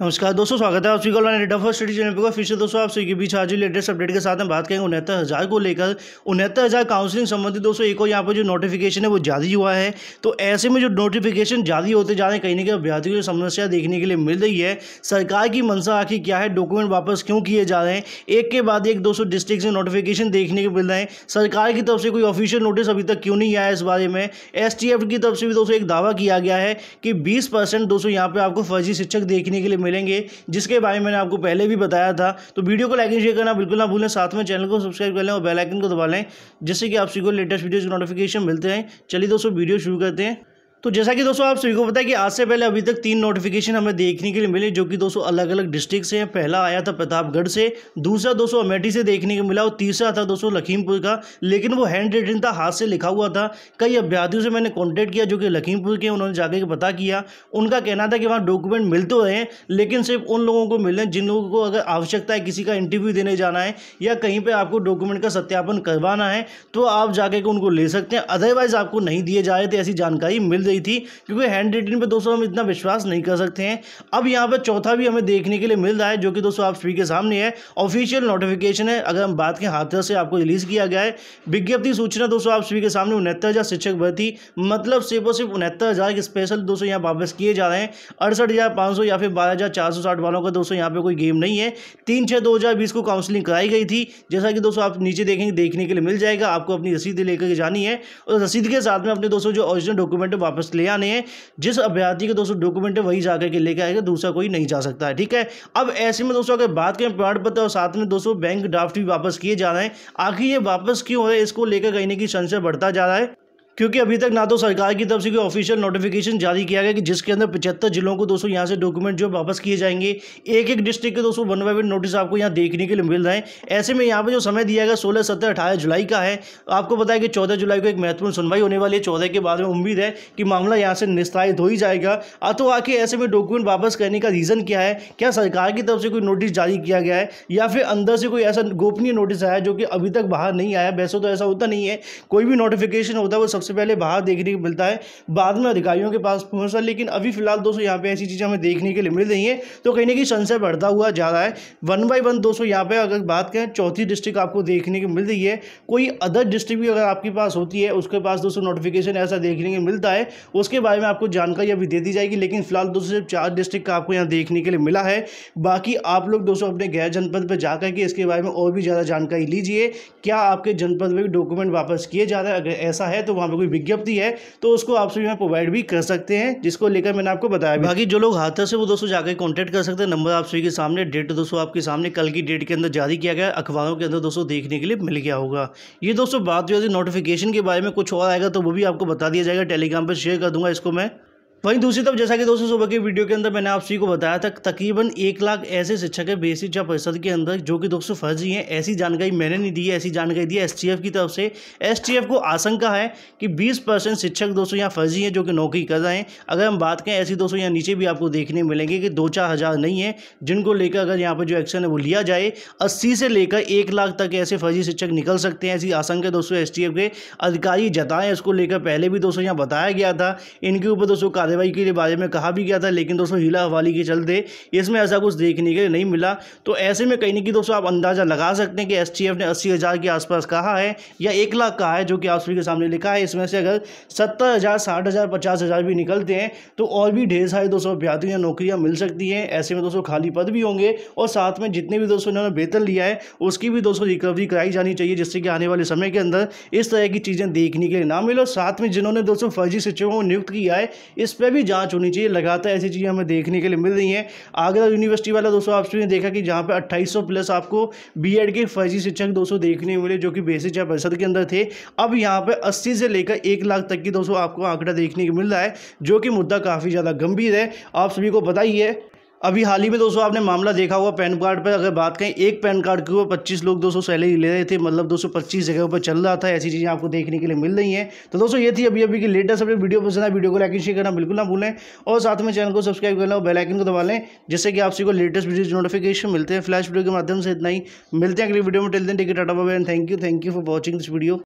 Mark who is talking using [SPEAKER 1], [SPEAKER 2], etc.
[SPEAKER 1] नमस्कार दोस्तों स्वागत है आप सभी का डेटा फर्स्ट स्टडी चैनल पर फिर से दोस्तों आप के बीच आज लेटेस्ट अपडेट के साथ हम बात करेंगे उनहत्तर हज़ार को लेकर उनहत्तर हज़ार काउंसलिंग संबंधित दोस्तों एक और यहाँ पर जो नोटिफिकेशन है वो जारी हुआ है तो ऐसे में जो नोटिफिकेशन जारी होते जा रहे हैं कहीं ना कहीं अभ्यर्थियों की समस्या देखने के लिए मिल रही है सरकार की मंशा आखिर क्या है डॉक्यूमेंट वापस क्यों किए जा रहे हैं एक के बाद एक दोस्तों डिस्ट्रिक्ट से नोटिफिकेशन देखने को मिल रहे हैं सरकार की तरफ से कोई ऑफिशियल नोटिस अभी तक क्यों नहीं आया इस बारे में एस की तरफ से भी दोस्तों एक दावा किया गया है कि बीस परसेंट दोस्तों यहाँ पर आपको फर्जी शिक्षक देखने के लिए मिलेंगे जिसके बारे में मैंने आपको पहले भी बताया था तो वीडियो को लाइक एंड शेयर करना बिल्कुल ना भूलें साथ में चैनल को सब्सक्राइब कर लें और बेलाइकन को दबा लें जिससे कि आप सीखो लेटेस्ट वीडियोज़ की नोटिफिकेशन मिलते हैं चलिए दोस्तों वीडियो शुरू करते हैं तो जैसा कि दोस्तों आप सभी को पता है कि आज से पहले अभी तक तीन नोटिफिकेशन हमें देखने के लिए मिले जो कि दोस्तों अलग अलग डिस्ट्रिक्ट से हैं पहला आया था प्रतापगढ़ से दूसरा दोस्तों अमेठी से देखने को मिला और तीसरा था दोस्तों लखीमपुर का लेकिन वो हैंड रिटन था हाथ से लिखा हुआ था कई अभ्यर्थियों से मैंने कॉन्टैक्ट किया जो कि लखीमपुर के उन्होंने जाके पता किया उनका कहना था कि वहाँ डॉक्यूमेंट मिल तो रहे लेकिन सिर्फ उन लोगों को मिले जिन लोगों को अगर आवश्यकता है किसी का इंटरव्यू देने जाना है या कहीं पर आपको डॉक्यूमेंट का सत्यापन करवाना है तो आप जाके उनको ले सकते हैं अदरवाइज आपको नहीं दिए जा रहे थे ऐसी जानकारी मिल गई थी क्योंकि हैंड रिटिन पर दोस्तों हम इतना विश्वास नहीं कर सकते हैं अब यहाँ पर चौथा भी हमें देखने के लिए मिल रहा है जो कि दोस्तों आप सभी के सामने है ऑफिशियल नोटिफिकेशन है अगर हम बात के हाथरस से आपको रिलीज़ किया गया है विज्ञप्ति सूचना दोस्तों आप सभी के सामने उनहत्तर हज़ार शिक्षक भर्ती मतलब सिर्फ और सिर्फ उनहत्तर हज़ार के स्पेशल दोस्तों यहाँ वापस किए जा रहे हैं अड़सठ हज़ार पाँच सौ या फिर बारह हज़ार चार सौ साठ वालों का दोस्तों यहाँ पे कोई गेम नहीं है तीन छः दो हज़ार बीस को काउंसिलिंग कराई गई थी जैसा कि दोस्तों आप नीचे देखेंगे देखने के लिए मिल जाएगा आपको अपनी रसीद लेकर जानी है और रसीद के साथ में अपने दोस्तों जो ऑरिजिनल डॉक्यूमेंट वापस वापस ले आने हैं जिस अभ्यर्थी के दोस्तों डॉक्यूमेंट है वही जाकर के लेके आएगा दूसरा कोई नहीं जा सकता है ठीक है अब ऐसे में दोस्तों अगर बात करें प्रमाण पत्र और साथ में दोस्तों बैंक ड्राफ्ट भी वापस किए जा रहे हैं आखिर ये वापस क्यों हो इसको लेकर कहीं ना कहीं संशय बढ़ता जा रहा है क्योंकि अभी तक ना तो सरकार की तरफ से कोई ऑफिशियल नोटिफिकेशन जारी किया गया कि जिसके अंदर पचहत्तर जिलों को दोस्तों यहाँ से डॉक्यूमेंट जो वापस किए जाएंगे एक एक डिस्ट्रिक्ट के दोस्तों वन बाई वन नोटिस आपको यहाँ देखने के लिए मिल रहे हैं ऐसे में यहाँ पर जो समय दिया गया सोलह सत्रह अठारह जुलाई का है आपको बताया कि चौदह जुलाई को एक महत्वपूर्ण सुनवाई होने वाली है चौदह के बाद में उम्मीद है कि मामला यहाँ से निस्तारित हो ही जाएगा तो आके ऐसे में डॉक्यूमेंट वापस करने का रीज़न क्या है क्या सरकार की तरफ से कोई नोटिस जारी किया गया है या फिर अंदर से कोई ऐसा गोपनीय नोटिस आया जो कि अभी तक बाहर नहीं आया वैसे तो ऐसा होता नहीं है कोई भी नोटिफिकेशन होता है वो सबसे सबसे पहले बाहर देखने को मिलता है बाद में अधिकारियों के पास पहुंचता है लेकिन अभी फिलहाल दोस्तों यहाँ पे ऐसी चीज़ें हमें देखने के लिए मिल रही हैं तो कहीं ना कहीं संशय बढ़ता हुआ जा रहा है वन बाई वन दोस्तों यहाँ पे अगर बात करें चौथी डिस्ट्रिक्ट आपको देखने को मिल रही है कोई अदर डिस्ट्रिक्ट भी अगर आपके पास होती है उसके पास दोस्तों नोटिफिकेशन ऐसा देखने को मिलता है उसके बारे में आपको जानकारी अभी दे दी जाएगी लेकिन फिलहाल दोस्तों सिर्फ चार डिस्ट्रिक्ट आपको यहाँ देखने के लिए मिला है बाकी आप लोग दोस्तों अपने गैर जनपद पर जाकर के इसके बारे में और भी ज़्यादा जानकारी लीजिए क्या आपके जनपद में डॉक्यूमेंट वापस किए जा रहे हैं अगर ऐसा है तो वहाँ पर कोई विज्ञप्ति है तो उसको आप सभी में प्रोवाइड भी कर सकते हैं जिसको लेकर मैंने आपको बताया बाकी जो लोग हाथों से वो दोस्तों जाकर कॉन्टैक्ट कर सकते हैं नंबर आप सभी के सामने डेट दोस्तों आपके सामने कल की डेट के अंदर जारी किया गया अखबारों के अंदर दोस्तों देखने के लिए मिल गया होगा ये दोस्तों बात जो है नोटिफिकेशन के बारे में कुछ और आएगा तो वो भी आपको बता दिया जाएगा टेलीग्राम पर शेयर कर दूंगा इसको मैं वहीं दूसरी तरफ जैसा कि दोस्तों सुबह की वीडियो के अंदर मैंने आप सभी को बताया था तकरीबन एक लाख ऐसे शिक्षक है बेसिक या परिषद के अंदर जो कि दोस्तों फर्जी हैं ऐसी जानकारी मैंने नहीं दी है ऐसी जानकारी दी है एस की तरफ से एस को आशंका है कि 20 परसेंट शिक्षक दोस्तों यहाँ फर्जी हैं जो कि नौकरी कर रहे हैं अगर हम बात करें ऐसी दोस्तों यहाँ नीचे भी आपको देखने मिलेंगे कि दो चार हज़ार नहीं है जिनको लेकर अगर यहाँ पर जो एक्शन है वो लिया जाए अस्सी से लेकर एक लाख तक ऐसे फर्जी शिक्षक निकल सकते हैं ऐसी आशंका दोस्तों एस के अधिकारी जताएं इसको लेकर पहले भी दोस्तों यहाँ बताया गया था इनके ऊपर दोस्तों कार्रवाई के बारे में कहा भी गया था लेकिन दोस्तों हिला हवाली के चलते इसमें ऐसा कुछ देखने के नहीं मिला तो ऐसे में कहीं ना कि दोस्तों आप अंदाज़ा लगा सकते हैं कि एस ने अस्सी हज़ार के आसपास कहा है या एक लाख कहा है जो कि आप सभी के सामने लिखा है इसमें से अगर सत्तर हज़ार साठ हज़ार पचास हज़ार भी निकलते हैं तो और भी ढेर सारे दोस्तों अभ्यार्थियों या नौकरियाँ मिल सकती हैं ऐसे में दोस्तों खाली पद भी होंगे और साथ में जितने भी दोस्तों इन्होंने वेतन लिया है उसकी भी दोस्तों रिकवरी कराई जानी चाहिए जिससे कि आने वाले समय के अंदर इस तरह की चीज़ें देखने के लिए ना मिले और साथ में जिन्होंने दोस्तों फर्जी सचिवों को नियुक्त किया है इस पर भी जाँच होनी चाहिए लगातार ऐसी चीज़ें हमें देखने के लिए मिल रही हैं आगरा यूनिवर्सिटी तो वाला दोस्तों आप सभी ने देखा कि जहाँ पर अट्ठाईस प्लस आपको बी के फर्जी शिक्षक दोस्तों देखने मिले जो कि बेसिक या परिषद के अंदर थे अब यहाँ पर अस्सी से लेकर एक लाख तक की दोस्तों आपको आंकड़ा देखने को मिल रहा है जो कि मुद्दा काफ़ी ज़्यादा गंभीर है आप सभी को बताइए अभी हाल ही में दोस्तों आपने मामला देखा होगा पैन कार्ड पर अगर बात करें एक पैन कार्ड के ऊपर 25 लोग दोस्तों सैलरी ले रहे थे मतलब दोस्तों 25 जगह पर चल रहा था ऐसी चीज़ें आपको देखने के लिए मिल रही हैं तो दोस्तों ये थी अभी अभी की लेटेस्ट अपने वीडियो पसंद है वीडियो को लाइक शेयर करना बिल्कुल ना भूलें और साथ में चैनल को सब्सक्राइब करना और बेलाइकन को दबा लें जिससे कि आपसे को लेटेस्ट वीडियो नोटिफिकेशन मिलते हैं फ्लैश वीडियो के माध्यम से इतना ही मिलते हैं अगली वीडियो में टेल दें टिकट अटा बैन thank you thank you for watching this video